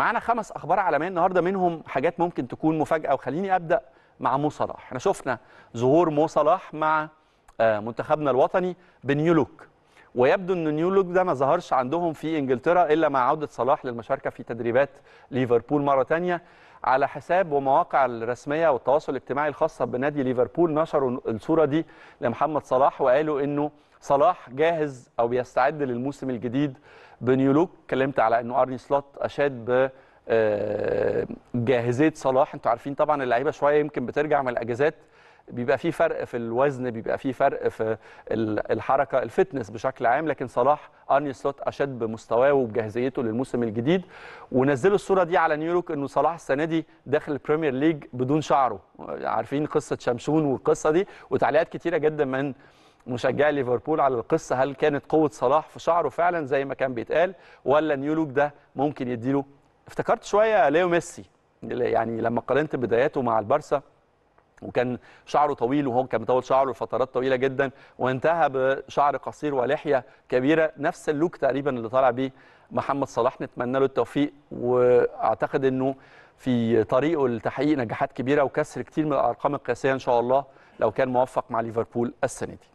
معانا خمس اخبار عالميه النهارده منهم حاجات ممكن تكون مفاجاه وخليني ابدا مع مو صلاح احنا شفنا ظهور مو صلاح مع آه، منتخبنا الوطني بنيو لوك ويبدو ان نيو لوك ده ما ظهرش عندهم في انجلترا الا مع عوده صلاح للمشاركه في تدريبات ليفربول مره ثانيه على حساب ومواقع الرسميه والتواصل الاجتماعي الخاصه بنادي ليفربول نشروا الصوره دي لمحمد صلاح وقالوا انه صلاح جاهز او بيستعد للموسم الجديد بنيولوك اتكلمت على انه ارني سلوت اشاد ب آه، جاهزيه صلاح انتوا عارفين طبعا اللعيبه شويه يمكن بترجع من الاجازات بيبقى في فرق في الوزن بيبقى في فرق في الحركه الفتنس بشكل عام لكن صلاح ارني سلوت اشاد بمستواه وبجاهزيته للموسم الجديد ونزلوا الصوره دي على نيويورك انه صلاح السنه دي داخل البريمير ليج بدون شعره عارفين قصه شمشون والقصه دي وتعليقات كتيره جدا من مشجعي ليفربول على القصه هل كانت قوه صلاح في شعره فعلا زي ما كان بيتقال ولا نيولوك ده ممكن يديله افتكرت شويه ليو ميسي يعني لما قارنت بداياته مع البارسا وكان شعره طويل وهو كان مطول شعره لفترات طويله جدا وانتهى بشعر قصير ولحيه كبيره نفس اللوك تقريبا اللي طالع بيه محمد صلاح نتمنى له التوفيق واعتقد انه في طريقه لتحقيق نجاحات كبيره وكسر كتير من الارقام القياسيه ان شاء الله لو كان موفق مع ليفربول السنه دي